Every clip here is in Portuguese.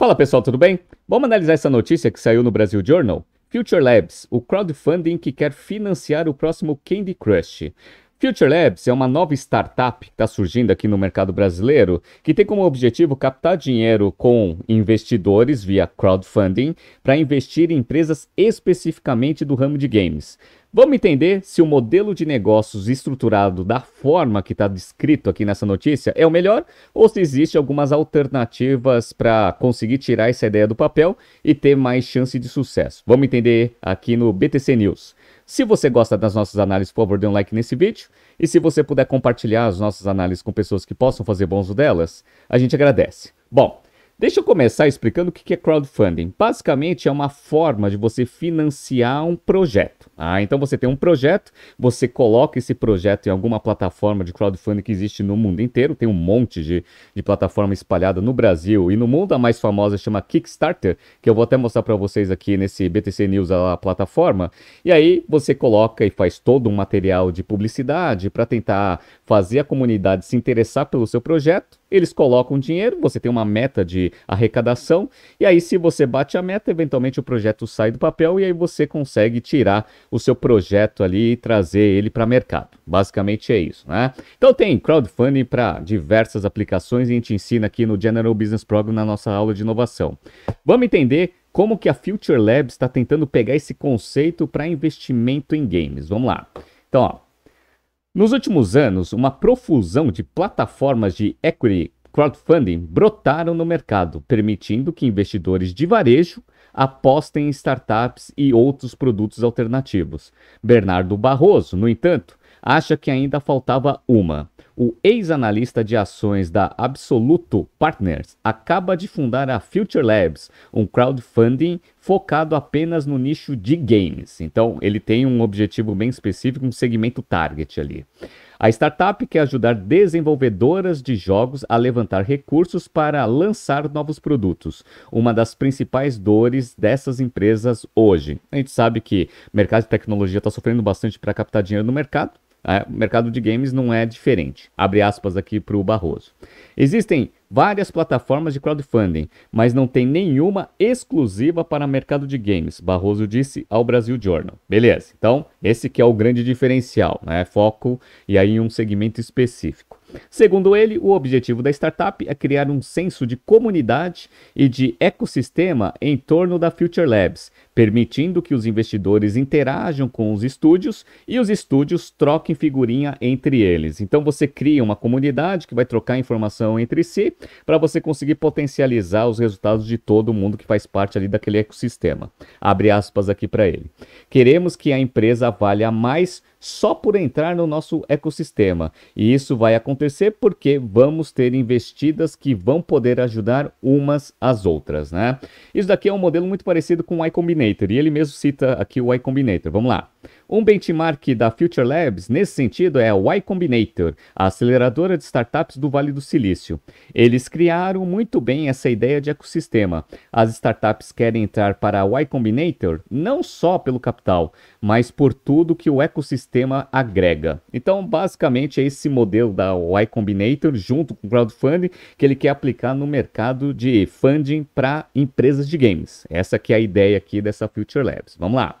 Fala pessoal, tudo bem? Vamos analisar essa notícia que saiu no Brasil Journal? Future Labs, o crowdfunding que quer financiar o próximo Candy Crush. Future Labs é uma nova startup que está surgindo aqui no mercado brasileiro, que tem como objetivo captar dinheiro com investidores via crowdfunding para investir em empresas especificamente do ramo de games. Vamos entender se o modelo de negócios estruturado da forma que está descrito aqui nessa notícia é o melhor ou se existe algumas alternativas para conseguir tirar essa ideia do papel e ter mais chance de sucesso. Vamos entender aqui no BTC News. Se você gosta das nossas análises, por favor, dê um like nesse vídeo. E se você puder compartilhar as nossas análises com pessoas que possam fazer bom uso delas, a gente agradece. Bom, Deixa eu começar explicando o que é crowdfunding. Basicamente é uma forma de você financiar um projeto. Ah, então você tem um projeto, você coloca esse projeto em alguma plataforma de crowdfunding que existe no mundo inteiro, tem um monte de, de plataforma espalhada no Brasil e no mundo a mais famosa chama Kickstarter, que eu vou até mostrar para vocês aqui nesse BTC News a plataforma. E aí você coloca e faz todo um material de publicidade para tentar fazer a comunidade se interessar pelo seu projeto eles colocam dinheiro, você tem uma meta de arrecadação, e aí, se você bate a meta, eventualmente o projeto sai do papel e aí você consegue tirar o seu projeto ali e trazer ele para o mercado. Basicamente é isso, né? Então tem crowdfunding para diversas aplicações e a gente ensina aqui no General Business Program na nossa aula de inovação. Vamos entender como que a Future Labs está tentando pegar esse conceito para investimento em games. Vamos lá. Então, ó, nos últimos anos, uma profusão de plataformas de equity crowdfunding brotaram no mercado, permitindo que investidores de varejo apostem em startups e outros produtos alternativos. Bernardo Barroso, no entanto, acha que ainda faltava uma o ex-analista de ações da Absoluto Partners acaba de fundar a Future Labs, um crowdfunding focado apenas no nicho de games. Então, ele tem um objetivo bem específico, um segmento target ali. A startup quer ajudar desenvolvedoras de jogos a levantar recursos para lançar novos produtos, uma das principais dores dessas empresas hoje. A gente sabe que o mercado de tecnologia está sofrendo bastante para captar dinheiro no mercado, é, o mercado de games não é diferente. Abre aspas aqui para o Barroso. Existem várias plataformas de crowdfunding, mas não tem nenhuma exclusiva para mercado de games, Barroso disse ao Brasil Journal. Beleza, então esse que é o grande diferencial, né? Foco e aí um segmento específico. Segundo ele, o objetivo da startup é criar um senso de comunidade e de ecossistema em torno da Future Labs, permitindo que os investidores interajam com os estúdios e os estúdios troquem figurinha entre eles. Então você cria uma comunidade que vai trocar informação entre si para você conseguir potencializar os resultados de todo mundo que faz parte ali daquele ecossistema. Abre aspas aqui para ele. Queremos que a empresa valha mais só por entrar no nosso ecossistema. E isso vai acontecer porque vamos ter investidas que vão poder ajudar umas às outras, né? Isso daqui é um modelo muito parecido com o Y Combinator, e ele mesmo cita aqui o Y Combinator. Vamos lá. Um benchmark da Future Labs nesse sentido é o Y Combinator, a aceleradora de startups do Vale do Silício. Eles criaram muito bem essa ideia de ecossistema. As startups querem entrar para a Y Combinator não só pelo capital, mas por tudo que o ecossistema sistema agrega. Então, basicamente, é esse modelo da Y Combinator, junto com o crowdfunding, que ele quer aplicar no mercado de funding para empresas de games. Essa que é a ideia aqui dessa Future Labs. Vamos lá.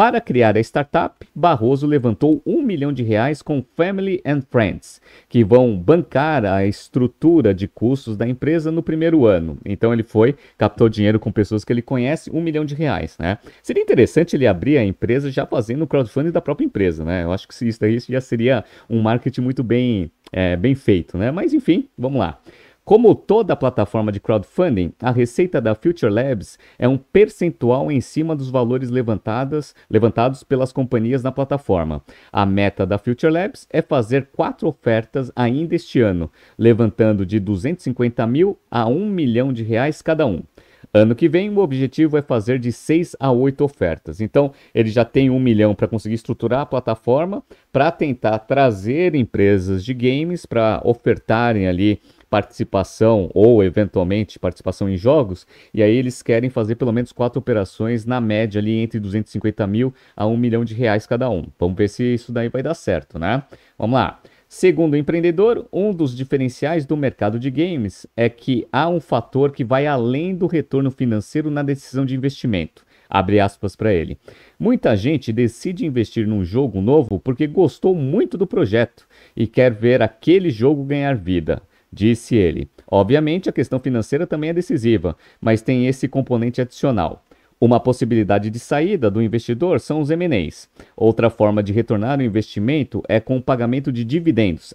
Para criar a startup, Barroso levantou um milhão de reais com Family and Friends, que vão bancar a estrutura de custos da empresa no primeiro ano. Então ele foi, captou dinheiro com pessoas que ele conhece, um milhão de reais, né? Seria interessante ele abrir a empresa já fazendo o crowdfunding da própria empresa, né? Eu acho que isso daí já seria um marketing muito bem, é, bem feito, né? Mas enfim, vamos lá. Como toda plataforma de crowdfunding, a receita da Future Labs é um percentual em cima dos valores levantados, levantados pelas companhias na plataforma. A meta da Future Labs é fazer quatro ofertas ainda este ano, levantando de 250 mil a 1 milhão de reais cada um. Ano que vem, o objetivo é fazer de 6 a 8 ofertas. Então, ele já tem um milhão para conseguir estruturar a plataforma para tentar trazer empresas de games para ofertarem ali participação ou eventualmente participação em jogos, e aí eles querem fazer pelo menos quatro operações na média ali entre 250 mil a 1 milhão de reais cada um. Vamos ver se isso daí vai dar certo, né? Vamos lá. Segundo o empreendedor, um dos diferenciais do mercado de games é que há um fator que vai além do retorno financeiro na decisão de investimento. Abre aspas para ele. Muita gente decide investir num jogo novo porque gostou muito do projeto e quer ver aquele jogo ganhar vida disse ele. Obviamente, a questão financeira também é decisiva, mas tem esse componente adicional. Uma possibilidade de saída do investidor são os MNEs. Outra forma de retornar o investimento é com o pagamento de dividendos,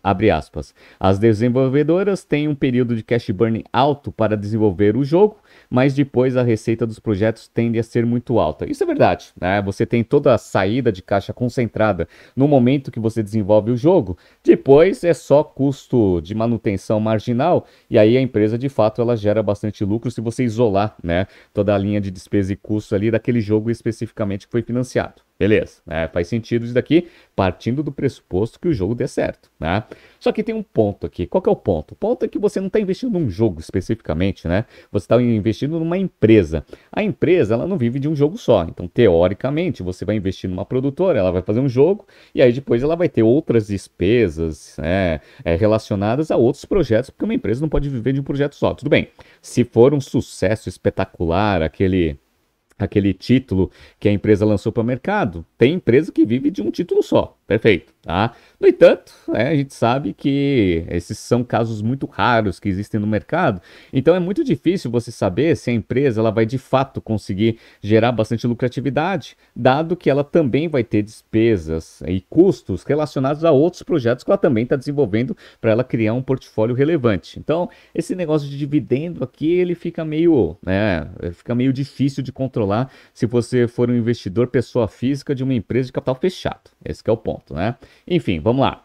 As desenvolvedoras têm um período de cash burn alto para desenvolver o jogo, mas depois a receita dos projetos tende a ser muito alta. Isso é verdade, né? Você tem toda a saída de caixa concentrada no momento que você desenvolve o jogo, depois é só custo de manutenção marginal e aí a empresa de fato ela gera bastante lucro se você isolar, né, toda a linha de despesa e custo custos ali daquele jogo especificamente que foi financiado. Beleza, né? Faz sentido isso daqui, partindo do pressuposto que o jogo dê certo, né? Só que tem um ponto aqui. Qual é o ponto? O ponto é que você não está investindo num jogo especificamente, né? Você está investindo numa empresa. A empresa, ela não vive de um jogo só. Então, teoricamente, você vai investir numa produtora, ela vai fazer um jogo e aí depois ela vai ter outras despesas né, é, relacionadas a outros projetos, porque uma empresa não pode viver de um projeto só. Tudo bem. Se for um sucesso espetacular, aquele aquele título que a empresa lançou para o mercado. Tem empresa que vive de um título só. Perfeito, tá? No entanto, né, a gente sabe que esses são casos muito raros que existem no mercado, então é muito difícil você saber se a empresa ela vai de fato conseguir gerar bastante lucratividade, dado que ela também vai ter despesas e custos relacionados a outros projetos que ela também está desenvolvendo para ela criar um portfólio relevante. Então, esse negócio de dividendo aqui, ele fica meio, né, fica meio difícil de controlar se você for um investidor pessoa física de uma empresa de capital fechado. Esse é o ponto ponto, né? Enfim, vamos lá.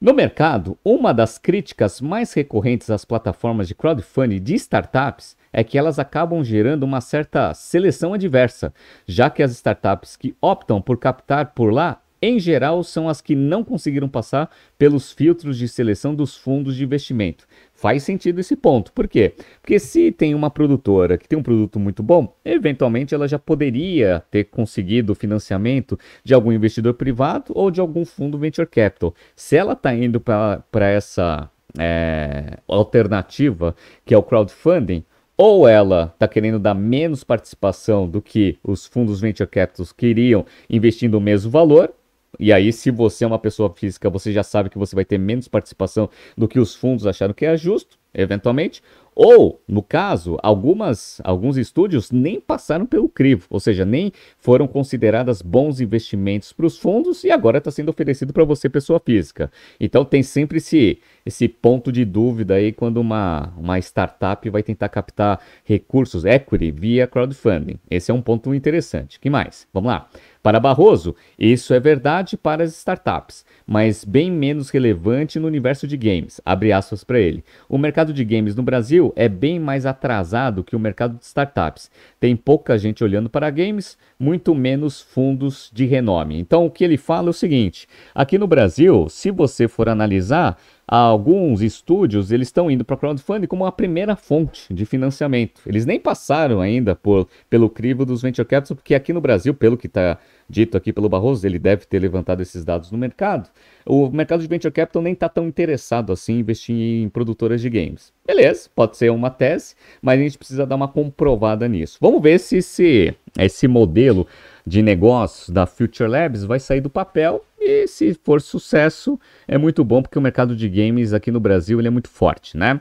No mercado, uma das críticas mais recorrentes às plataformas de crowdfunding de startups é que elas acabam gerando uma certa seleção adversa, já que as startups que optam por captar por lá em geral, são as que não conseguiram passar pelos filtros de seleção dos fundos de investimento. Faz sentido esse ponto. Por quê? Porque se tem uma produtora que tem um produto muito bom, eventualmente ela já poderia ter conseguido o financiamento de algum investidor privado ou de algum fundo venture capital. Se ela está indo para essa é, alternativa, que é o crowdfunding, ou ela está querendo dar menos participação do que os fundos venture capitals queriam investindo o mesmo valor, e aí, se você é uma pessoa física, você já sabe que você vai ter menos participação do que os fundos acharam que é justo, eventualmente, ou, no caso, algumas, alguns estúdios nem passaram pelo crivo, ou seja, nem foram consideradas bons investimentos para os fundos e agora está sendo oferecido para você, pessoa física. Então tem sempre esse, esse ponto de dúvida aí quando uma, uma startup vai tentar captar recursos, equity, via crowdfunding. Esse é um ponto interessante. que mais? Vamos lá. Para Barroso, isso é verdade para as startups, mas bem menos relevante no universo de games. Abre aspas para ele. O mercado de games no Brasil é bem mais atrasado que o mercado de startups. Tem pouca gente olhando para games, muito menos fundos de renome. Então, o que ele fala é o seguinte: aqui no Brasil, se você for analisar, alguns estúdios eles estão indo para crowdfunding como a primeira fonte de financiamento. Eles nem passaram ainda por, pelo crivo dos venture capital, porque aqui no Brasil, pelo que está dito aqui pelo Barroso, ele deve ter levantado esses dados no mercado. O mercado de venture capital nem está tão interessado assim em investir em produtoras de games. Beleza, pode ser uma tese, mas a gente precisa dar uma comprovada nisso. Vamos ver se esse, esse modelo de negócios da Future Labs vai sair do papel e se for sucesso é muito bom porque o mercado de games aqui no Brasil ele é muito forte, né?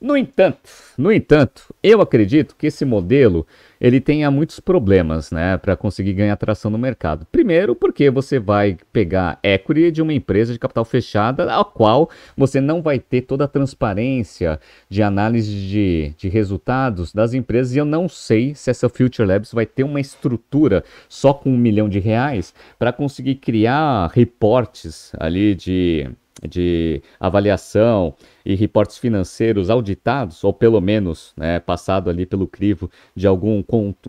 No entanto, no entanto, eu acredito que esse modelo ele tenha muitos problemas, né, para conseguir ganhar atração no mercado. Primeiro, porque você vai pegar equity de uma empresa de capital fechada, a qual você não vai ter toda a transparência de análise de, de resultados das empresas. E eu não sei se essa Future Labs vai ter uma estrutura só com um milhão de reais para conseguir criar reportes ali de de avaliação e reportes financeiros auditados, ou pelo menos né, passado ali pelo crivo de algum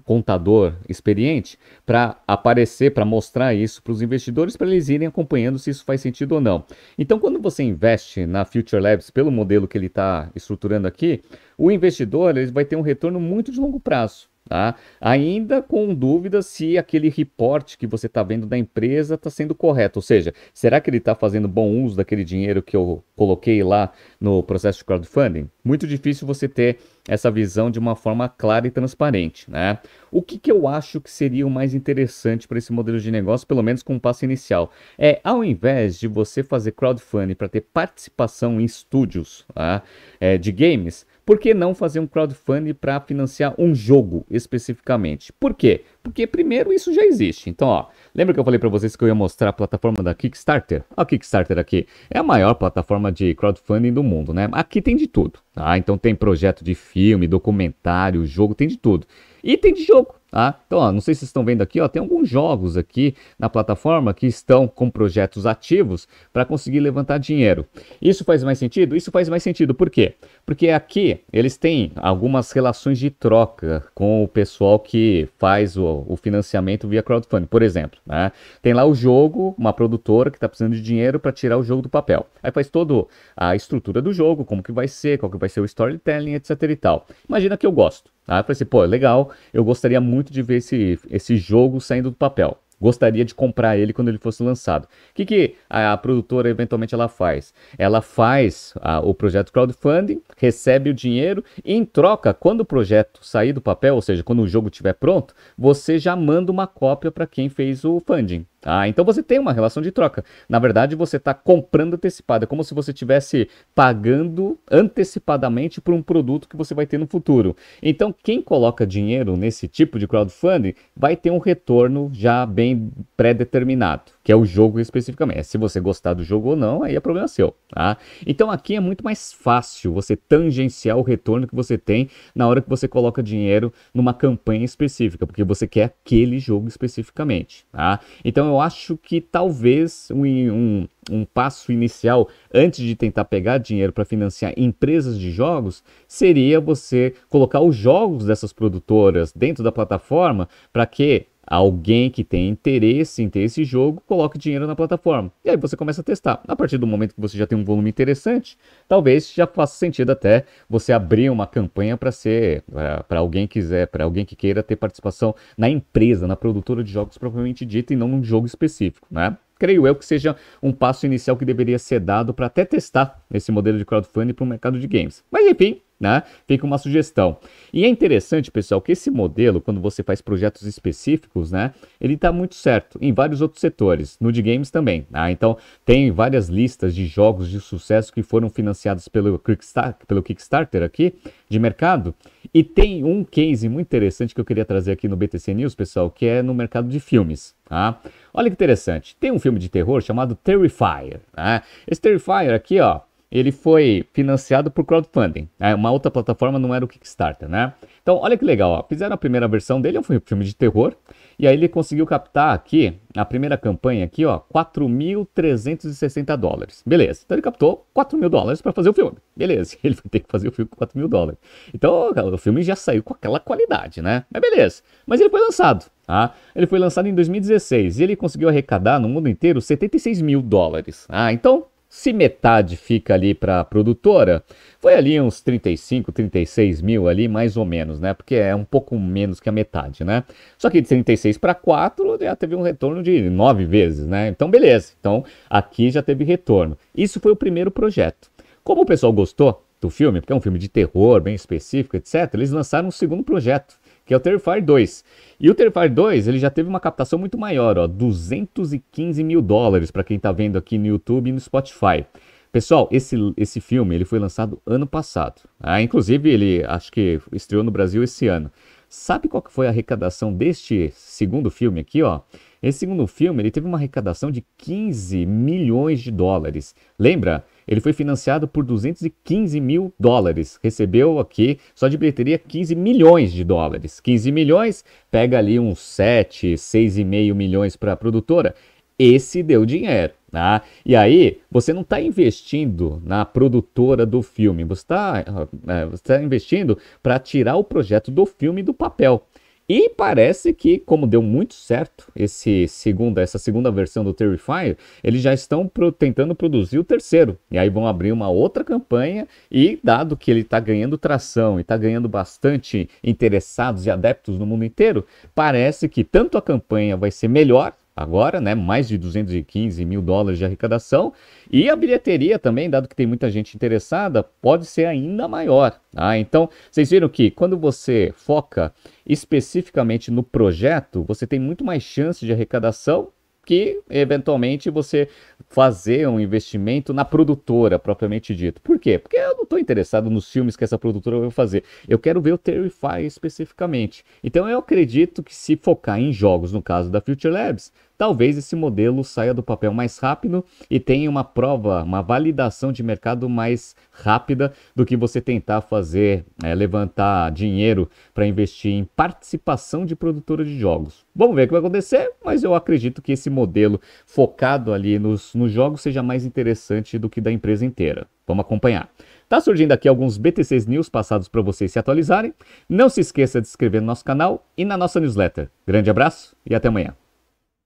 contador experiente, para aparecer, para mostrar isso para os investidores, para eles irem acompanhando se isso faz sentido ou não. Então, quando você investe na Future Labs pelo modelo que ele está estruturando aqui, o investidor ele vai ter um retorno muito de longo prazo. Tá? Ainda com dúvida se aquele reporte que você está vendo da empresa está sendo correto, ou seja, será que ele está fazendo bom uso daquele dinheiro que eu coloquei lá no processo de crowdfunding? Muito difícil você ter essa visão de uma forma clara e transparente. Né? O que, que eu acho que seria o mais interessante para esse modelo de negócio, pelo menos com um passo inicial, é ao invés de você fazer crowdfunding para ter participação em estúdios tá? é, de games, por que não fazer um crowdfunding para financiar um jogo especificamente? Por quê? Porque primeiro isso já existe. Então, ó, lembra que eu falei para vocês que eu ia mostrar a plataforma da Kickstarter? A Kickstarter aqui é a maior plataforma de crowdfunding do mundo, né? Aqui tem de tudo, tá? Então tem projeto de filme, documentário, jogo, tem de tudo. E tem de jogo. Tá? Então, ó, não sei se vocês estão vendo aqui, ó, tem alguns jogos aqui na plataforma que estão com projetos ativos para conseguir levantar dinheiro. Isso faz mais sentido? Isso faz mais sentido, por quê? Porque aqui eles têm algumas relações de troca com o pessoal que faz o, o financiamento via crowdfunding, por exemplo. Né? Tem lá o jogo, uma produtora que está precisando de dinheiro para tirar o jogo do papel. Aí faz toda a estrutura do jogo, como que vai ser, qual que vai ser o storytelling, etc e tal. Imagina que eu gosto. Tá? Eu falei assim, pô, legal, eu gostaria muito muito de ver esse, esse jogo saindo do papel. Gostaria de comprar ele quando ele fosse lançado. O que, que a, a produtora eventualmente ela faz? Ela faz a, o projeto crowdfunding, recebe o dinheiro e em troca, quando o projeto sair do papel, ou seja, quando o jogo estiver pronto, você já manda uma cópia para quem fez o funding. Tá? Então você tem uma relação de troca. Na verdade, você está comprando antecipado. É como se você estivesse pagando antecipadamente por um produto que você vai ter no futuro. Então, quem coloca dinheiro nesse tipo de crowdfunding vai ter um retorno já bem pré-determinado, que é o jogo especificamente. É, se você gostar do jogo ou não, aí é problema seu. Tá? Então aqui é muito mais fácil você tangenciar o retorno que você tem na hora que você coloca dinheiro numa campanha específica, porque você quer aquele jogo especificamente. Tá? Então eu acho que talvez um, um, um passo inicial antes de tentar pegar dinheiro para financiar empresas de jogos seria você colocar os jogos dessas produtoras dentro da plataforma para que alguém que tem interesse em ter esse jogo coloque dinheiro na plataforma. E aí você começa a testar. A partir do momento que você já tem um volume interessante, talvez já faça sentido até você abrir uma campanha para ser para alguém quiser, para alguém que queira ter participação na empresa, na produtora de jogos propriamente dita e não num jogo específico, né? creio eu que seja um passo inicial que deveria ser dado para até testar esse modelo de crowdfunding para o mercado de games. Mas enfim, né? Fica uma sugestão. E é interessante, pessoal, que esse modelo, quando você faz projetos específicos, né? Ele está muito certo em vários outros setores, no de games também. Né? Então, tem várias listas de jogos de sucesso que foram financiados pelo Kickstarter, pelo Kickstarter aqui, de mercado. E tem um case muito interessante que eu queria trazer aqui no BTC News, pessoal, que é no mercado de filmes. Tá? Olha que interessante. Tem um filme de terror chamado Terrifier. Né? Esse Terrifier aqui, ó, ele foi financiado por crowdfunding. Né? Uma outra plataforma não era o Kickstarter, né? Então, olha que legal, ó. fizeram a primeira versão dele, foi é um filme de terror, e aí ele conseguiu captar aqui, na primeira campanha aqui, ó, 4.360 dólares. Beleza, então ele captou 4 mil dólares para fazer o filme. Beleza, ele vai ter que fazer o filme com 4 mil dólares. Então, o filme já saiu com aquela qualidade, né? Mas beleza, mas ele foi lançado. Ah, ele foi lançado em 2016 e ele conseguiu arrecadar no mundo inteiro 76 mil dólares. Ah, então se metade fica ali para a produtora, foi ali uns 35, 36 mil ali, mais ou menos, né? Porque é um pouco menos que a metade, né? Só que de 36 para 4 já teve um retorno de 9 vezes, né? Então, beleza. Então, aqui já teve retorno. Isso foi o primeiro projeto. Como o pessoal gostou do filme, porque é um filme de terror bem específico, etc., eles lançaram um segundo projeto que é o Terrifier 2. E o Terrifier 2, ele já teve uma captação muito maior, ó, 215 mil dólares, para quem está vendo aqui no YouTube e no Spotify. Pessoal, esse, esse filme ele foi lançado ano passado. Ah, inclusive, ele acho que estreou no Brasil esse ano. Sabe qual que foi a arrecadação deste segundo filme aqui, ó? Esse segundo filme, ele teve uma arrecadação de 15 milhões de dólares. Lembra? Ele foi financiado por 215 mil dólares. Recebeu aqui, só de bilheteria, 15 milhões de dólares. 15 milhões, pega ali uns 7, 6,5 milhões para a produtora. Esse deu dinheiro. Tá? E aí, você não está investindo na produtora do filme, você está eh, tá investindo para tirar o projeto do filme do papel. E parece que, como deu muito certo esse segunda, essa segunda versão do Terrifier, eles já estão pro, tentando produzir o terceiro. E aí vão abrir uma outra campanha. E dado que ele está ganhando tração e está ganhando bastante interessados e adeptos no mundo inteiro, parece que tanto a campanha vai ser melhor agora, né? Mais de 215 mil dólares de arrecadação. E a bilheteria também, dado que tem muita gente interessada, pode ser ainda maior. Tá? Então, vocês viram que quando você foca especificamente no projeto, você tem muito mais chance de arrecadação que eventualmente você fazer um investimento na produtora propriamente dito. Por quê? Porque eu não estou interessado nos filmes que essa produtora vai fazer. Eu quero ver o Terrify especificamente. Então eu acredito que se focar em jogos, no caso da Future Labs, Talvez esse modelo saia do papel mais rápido e tenha uma prova, uma validação de mercado mais rápida do que você tentar fazer, é, levantar dinheiro para investir em participação de produtora de jogos. Vamos ver o que vai acontecer, mas eu acredito que esse modelo focado ali nos, nos jogos seja mais interessante do que da empresa inteira. Vamos acompanhar. Tá surgindo aqui alguns BTCs News passados para vocês se atualizarem. Não se esqueça de se inscrever no nosso canal e na nossa newsletter. Grande abraço e até amanhã.